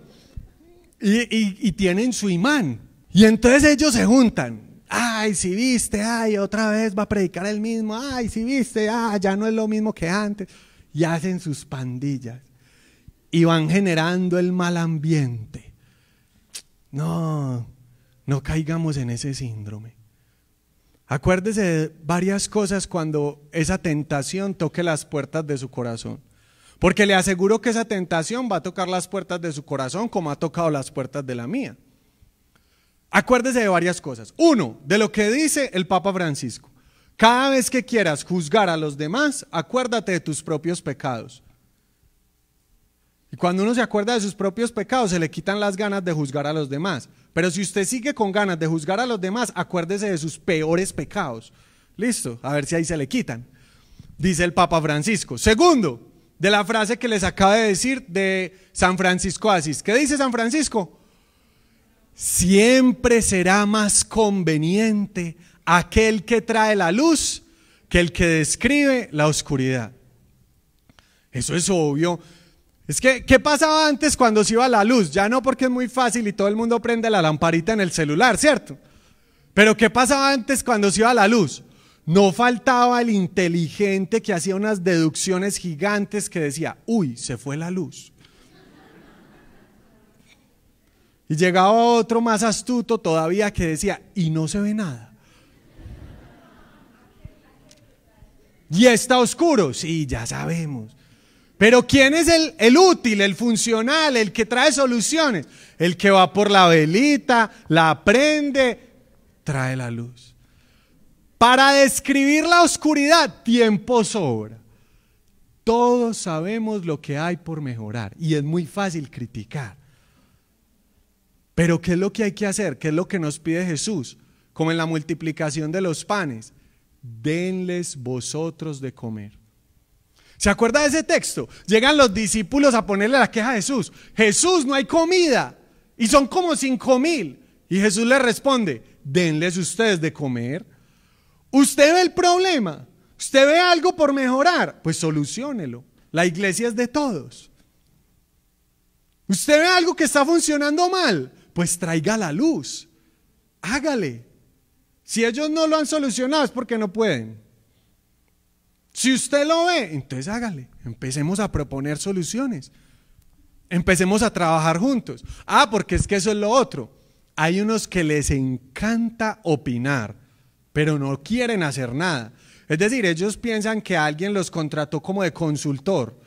Y, y tienen su imán. Y entonces ellos se juntan ay, si viste, ay, otra vez va a predicar el mismo, ay, si viste, ay, ah, ya no es lo mismo que antes. Y hacen sus pandillas y van generando el mal ambiente. No, no caigamos en ese síndrome. Acuérdese de varias cosas cuando esa tentación toque las puertas de su corazón. Porque le aseguro que esa tentación va a tocar las puertas de su corazón como ha tocado las puertas de la mía. Acuérdese de varias cosas. Uno, de lo que dice el Papa Francisco. Cada vez que quieras juzgar a los demás, acuérdate de tus propios pecados. Y cuando uno se acuerda de sus propios pecados, se le quitan las ganas de juzgar a los demás. Pero si usted sigue con ganas de juzgar a los demás, acuérdese de sus peores pecados. Listo, a ver si ahí se le quitan. Dice el Papa Francisco. Segundo, de la frase que les acaba de decir de San Francisco Asís. ¿Qué dice San Francisco? Siempre será más conveniente aquel que trae la luz que el que describe la oscuridad. Eso es obvio. Es que, ¿qué pasaba antes cuando se iba la luz? Ya no porque es muy fácil y todo el mundo prende la lamparita en el celular, ¿cierto? Pero ¿qué pasaba antes cuando se iba la luz? No faltaba el inteligente que hacía unas deducciones gigantes que decía, uy, se fue la luz. Y llegaba otro más astuto todavía que decía, y no se ve nada. Y está oscuro, sí, ya sabemos. Pero ¿quién es el, útil, el funcional, el que trae soluciones? El que va por la velita, la prende, trae la luz. Para describir la oscuridad, tiempo sobra. Todos sabemos lo que hay por mejorar y es muy fácil criticar. Pero ¿qué es lo que hay que hacer? ¿Qué es lo que nos pide Jesús? Como en la multiplicación de los panes, denles vosotros de comer. ¿Se acuerda de ese texto? Llegan los discípulos a ponerle la queja a Jesús. Jesús, no hay comida. Y son como cinco mil. Y Jesús le responde, denles ustedes de comer. Usted ve el problema. Usted ve algo por mejorar. Pues solucionelo. La iglesia es de todos. Usted ve algo que está funcionando mal. Pues traiga la luz. Hágale. Si ellos no lo han solucionado es porque no pueden. Si usted lo ve, entonces hágale. Empecemos a proponer soluciones. Empecemos a trabajar juntos. Ah, porque es que eso es lo otro. Hay unos que les encanta opinar, pero no quieren hacer nada. Es decir, ellos piensan que alguien los contrató como de consultor.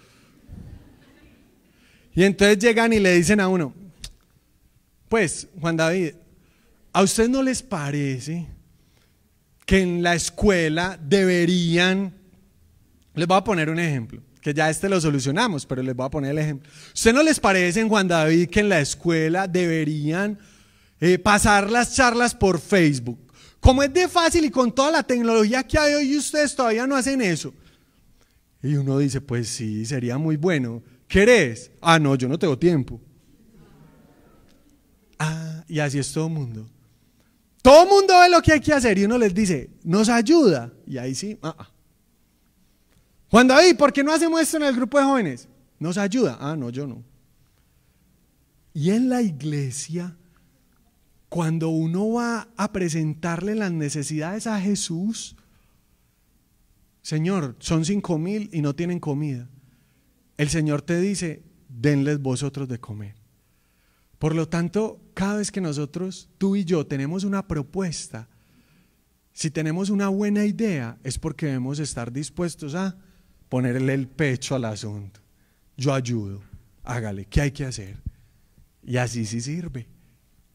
Y entonces llegan y le dicen a uno, pues Juan David, ¿a usted no les parece que en la escuela deberían les voy a poner un ejemplo, que ya este lo solucionamos, pero les voy a poner el ejemplo. ¿Ustedes no les parece en Juan David que en la escuela deberían eh, pasar las charlas por Facebook? Como es de fácil y con toda la tecnología que hay hoy, ustedes todavía no hacen eso. Y uno dice, pues sí, sería muy bueno. ¿Querés? Ah, no, yo no tengo tiempo. Ah, y así es todo el mundo. Todo el mundo ve lo que hay que hacer y uno les dice, nos ayuda. Y ahí sí, ah. ah. Cuando hay, ¿por qué no hacemos esto en el grupo de jóvenes? ¿Nos ayuda? Ah, no, yo no. Y en la iglesia, cuando uno va a presentarle las necesidades a Jesús, Señor, son cinco mil y no tienen comida. El Señor te dice, denles vosotros de comer. Por lo tanto, cada vez que nosotros, tú y yo, tenemos una propuesta, si tenemos una buena idea, es porque debemos estar dispuestos a ponerle el pecho al asunto. Yo ayudo, hágale, ¿qué hay que hacer? Y así sí sirve.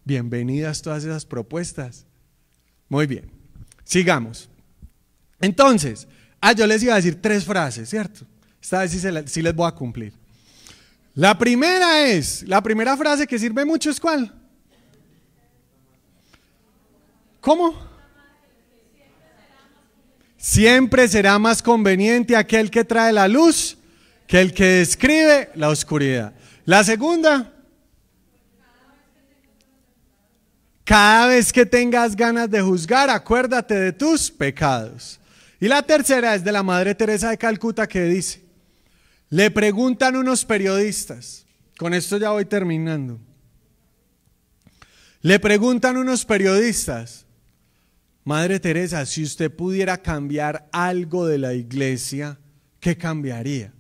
Bienvenidas todas esas propuestas. Muy bien, sigamos. Entonces, ah, yo les iba a decir tres frases, ¿cierto? Esta vez sí, les voy a cumplir. La primera es, la primera frase que sirve mucho es cuál. ¿Cómo? Siempre será más conveniente aquel que trae la luz que el que describe la oscuridad. La segunda, cada vez que tengas ganas de juzgar, acuérdate de tus pecados. Y la tercera es de la Madre Teresa de Calcuta que dice, le preguntan unos periodistas, con esto ya voy terminando, le preguntan unos periodistas, Madre Teresa, si usted pudiera cambiar algo de la iglesia, ¿qué cambiaría?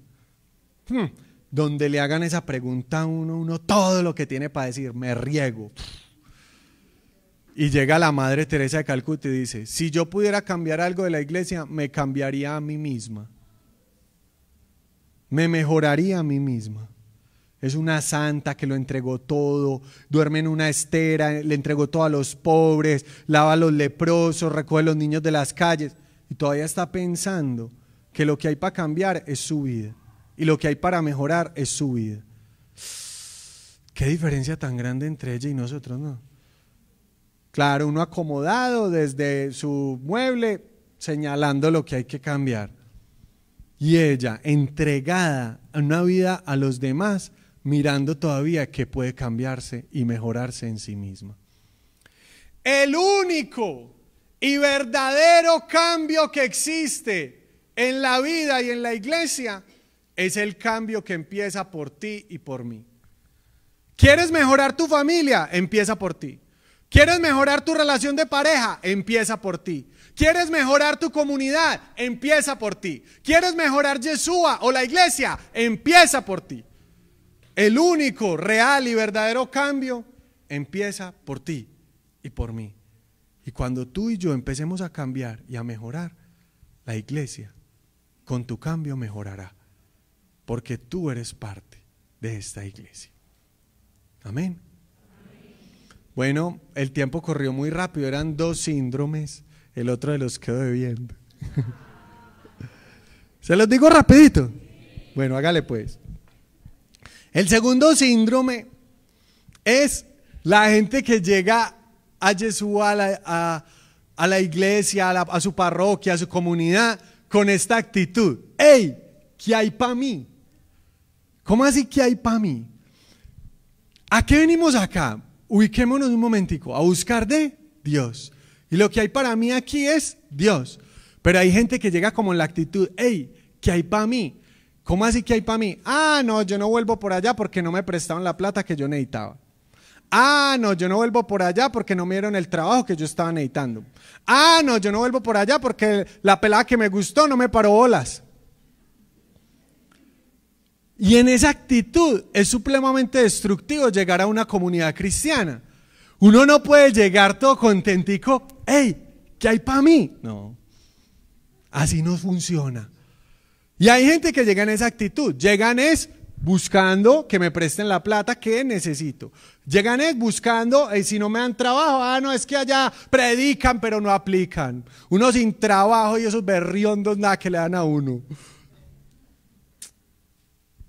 Hmm, donde le hagan esa pregunta a uno, uno todo lo que tiene para decir, me riego. Y llega la Madre Teresa de Calcuta y dice, si yo pudiera cambiar algo de la iglesia, me cambiaría a mí misma. Me mejoraría a mí misma. Es una santa que lo entregó todo, duerme en una estera, le entregó todo a los pobres, lava a los leprosos, recoge a los niños de las calles y todavía está pensando que lo que hay para cambiar es su vida y lo que hay para mejorar es su vida. Qué diferencia tan grande entre ella y nosotros, ¿no? Claro, uno acomodado desde su mueble señalando lo que hay que cambiar. Y ella entregada a una vida a los demás mirando todavía que puede cambiarse y mejorarse en sí misma. El único y verdadero cambio que existe en la vida y en la iglesia es el cambio que empieza por ti y por mí. ¿Quieres mejorar tu familia? Empieza por ti. ¿Quieres mejorar tu relación de pareja? Empieza por ti. ¿Quieres mejorar tu comunidad? Empieza por ti. ¿Quieres mejorar Yeshua o la iglesia? Empieza por ti. El único, real y verdadero cambio empieza por ti y por mí. Y cuando tú y yo empecemos a cambiar y a mejorar, la iglesia con tu cambio mejorará, porque tú eres parte de esta iglesia. Amén. Bueno, el tiempo corrió muy rápido, eran dos síndromes, el otro de los quedó bebiendo. (laughs) Se los digo rapidito. Bueno, hágale pues. El segundo síndrome es la gente que llega a Jesús a la, iglesia, a, su parroquia, a su comunidad, con esta actitud. ¡Ey! ¿Qué hay para mí? ¿Cómo así que hay para mí? ¿A qué venimos acá? Ubiquémonos un momentico, a buscar de Dios. Y lo que hay para mí aquí es Dios. Pero hay gente que llega como la actitud, hey, ¿qué hay para mí? ¿Cómo así que hay para mí? Ah, no, yo no vuelvo por allá porque no me prestaron la plata que yo necesitaba. Ah, no, yo no vuelvo por allá porque no me dieron el trabajo que yo estaba necesitando. Ah, no, yo no vuelvo por allá porque la pelada que me gustó no me paró bolas. Y en esa actitud es supremamente destructivo llegar a una comunidad cristiana. Uno no puede llegar todo contentico, hey, ¿qué hay para mí? No, así no funciona. Y hay gente que llega en esa actitud, llegan es buscando que me presten la plata que necesito. Llegan es buscando, y si no me dan trabajo, ah, no, es que allá predican pero no aplican. Uno sin trabajo y esos berriondos nada que le dan a uno.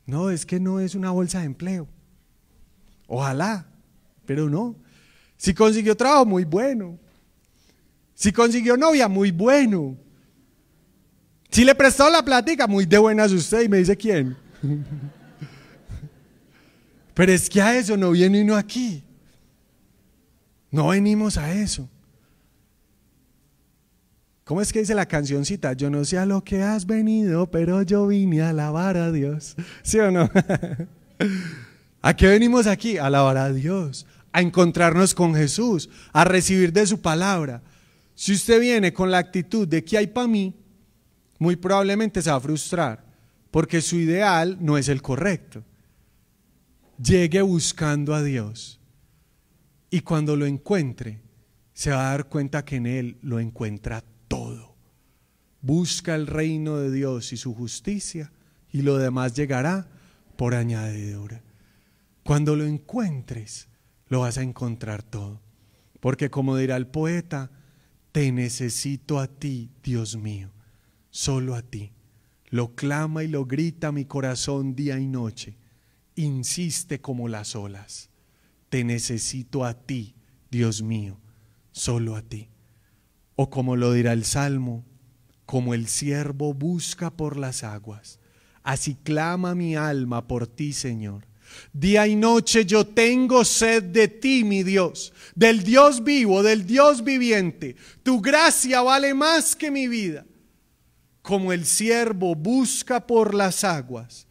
No, es que no es una bolsa de empleo. Ojalá, pero no. Si consiguió trabajo, muy bueno. Si consiguió novia, muy bueno. Si le prestó la plática, muy de buenas usted y me dice quién. (laughs) Pero es que a eso no viene uno aquí. No venimos a eso. ¿Cómo es que dice la cancioncita? Yo no sé a lo que has venido, pero yo vine a alabar a Dios. ¿Sí o no? (laughs) ¿A qué venimos aquí? A alabar a Dios, a encontrarnos con Jesús, a recibir de su palabra. Si usted viene con la actitud de que hay para mí, muy probablemente se va a frustrar porque su ideal no es el correcto. Llegue buscando a Dios y cuando lo encuentre, se va a dar cuenta que en Él lo encuentra todo. Busca el reino de Dios y su justicia y lo demás llegará por añadidura. Cuando lo encuentres, lo vas a encontrar todo. Porque como dirá el poeta, te necesito a ti, Dios mío solo a ti. Lo clama y lo grita mi corazón día y noche. Insiste como las olas. Te necesito a ti, Dios mío, solo a ti. O como lo dirá el Salmo, como el siervo busca por las aguas, así clama mi alma por ti, Señor. Día y noche yo tengo sed de ti, mi Dios, del Dios vivo, del Dios viviente. Tu gracia vale más que mi vida. Como el siervo busca por las aguas,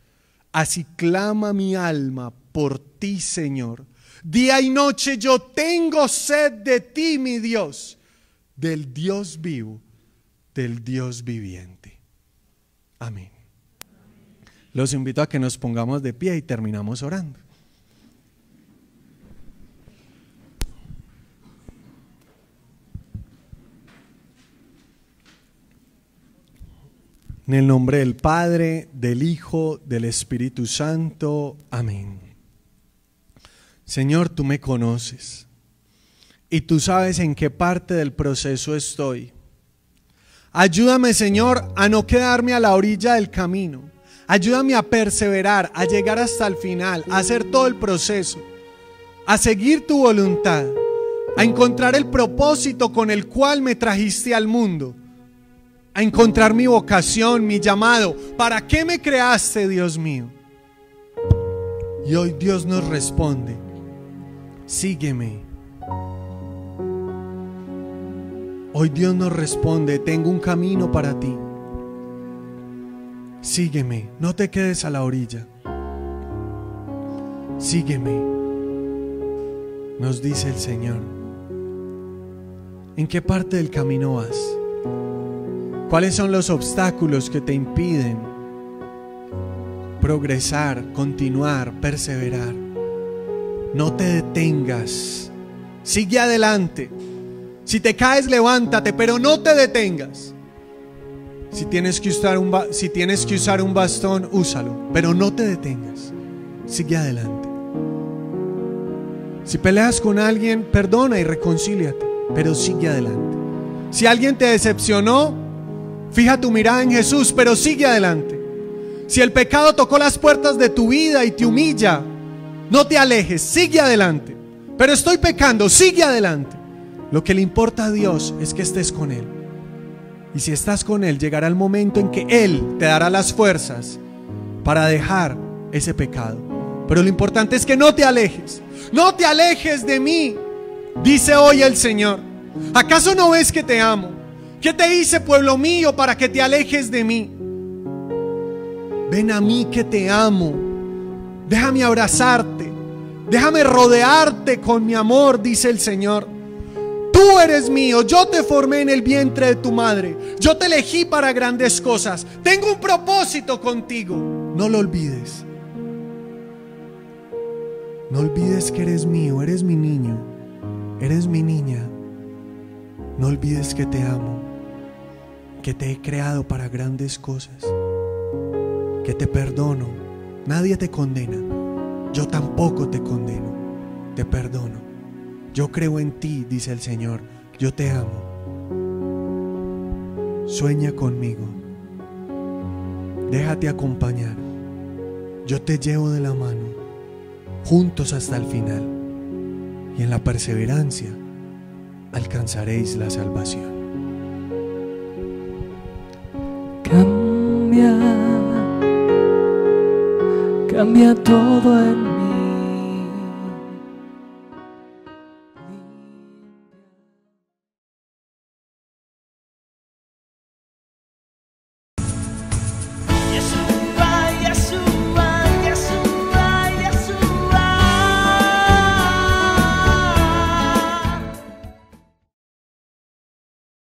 así clama mi alma por ti, Señor. Día y noche yo tengo sed de ti, mi Dios, del Dios vivo, del Dios viviente. Amén. Los invito a que nos pongamos de pie y terminamos orando. En el nombre del Padre, del Hijo, del Espíritu Santo. Amén. Señor, tú me conoces y tú sabes en qué parte del proceso estoy. Ayúdame, Señor, a no quedarme a la orilla del camino. Ayúdame a perseverar, a llegar hasta el final, a hacer todo el proceso, a seguir tu voluntad, a encontrar el propósito con el cual me trajiste al mundo encontrar mi vocación, mi llamado. ¿Para qué me creaste, Dios mío? Y hoy Dios nos responde, sígueme. Hoy Dios nos responde, tengo un camino para ti. Sígueme, no te quedes a la orilla. Sígueme, nos dice el Señor. ¿En qué parte del camino vas? ¿Cuáles son los obstáculos que te impiden progresar, continuar, perseverar? No te detengas. Sigue adelante. Si te caes, levántate, pero no te detengas. Si tienes que usar un, si tienes que usar un bastón, úsalo, pero no te detengas. Sigue adelante. Si peleas con alguien, perdona y reconcíliate, pero sigue adelante. Si alguien te decepcionó, Fija tu mirada en Jesús, pero sigue adelante. Si el pecado tocó las puertas de tu vida y te humilla, no te alejes, sigue adelante. Pero estoy pecando, sigue adelante. Lo que le importa a Dios es que estés con Él. Y si estás con Él, llegará el momento en que Él te dará las fuerzas para dejar ese pecado. Pero lo importante es que no te alejes. No te alejes de mí, dice hoy el Señor. ¿Acaso no ves que te amo? ¿Qué te hice, pueblo mío, para que te alejes de mí? Ven a mí que te amo. Déjame abrazarte. Déjame rodearte con mi amor, dice el Señor. Tú eres mío, yo te formé en el vientre de tu madre. Yo te elegí para grandes cosas. Tengo un propósito contigo. No lo olvides. No olvides que eres mío, eres mi niño, eres mi niña. No olvides que te amo que te he creado para grandes cosas, que te perdono. Nadie te condena, yo tampoco te condeno, te perdono. Yo creo en ti, dice el Señor, yo te amo. Sueña conmigo, déjate acompañar, yo te llevo de la mano, juntos hasta el final, y en la perseverancia alcanzaréis la salvación. cambia, todo en